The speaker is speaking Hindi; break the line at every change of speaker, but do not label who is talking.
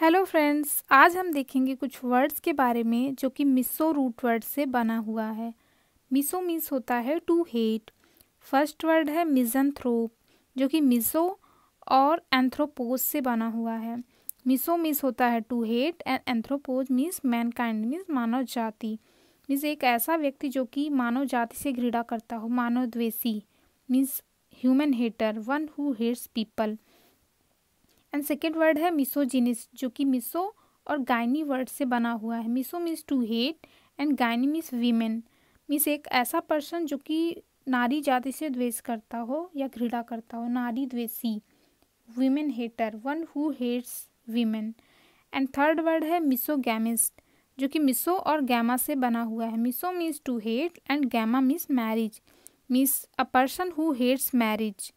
हेलो फ्रेंड्स आज हम देखेंगे कुछ वर्ड्स के बारे में जो कि मिसो रूट वर्ड से बना हुआ है मिसो मीन्स होता है टू हेट फर्स्ट वर्ड है मिजनथ्रोप जो कि मिसो और एंथ्रोपोज से बना हुआ है मिसो मीन्स होता है to hate and anthropos means man kind means मानव जाति मीन्स एक ऐसा व्यक्ति जो कि मानव जाति से घृणा करता हो मानव द्वेषी means human hater one who hates people and second word है मिसोजिनिस जो कि मिसो और गायनी वर्ड से बना हुआ है miso means to hate and gyny means women means एक ऐसा पर्सन जो कि नारी जाति से द्वेष करता हो या घृणा करता हो नारी द्वेषी women hater one who hates women and third word है मिसो गैमिस्ट जो कि मिसो और गैमा से बना हुआ है miso means to hate and gamy means marriage means a person who hates marriage